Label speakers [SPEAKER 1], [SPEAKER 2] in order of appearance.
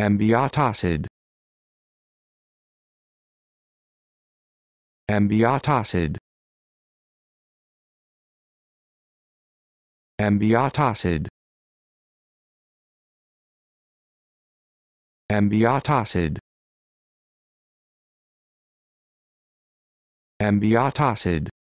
[SPEAKER 1] Ambiotacid. Ambiotacid. Ambiotacid. Ambiotacid. Ambiotacid.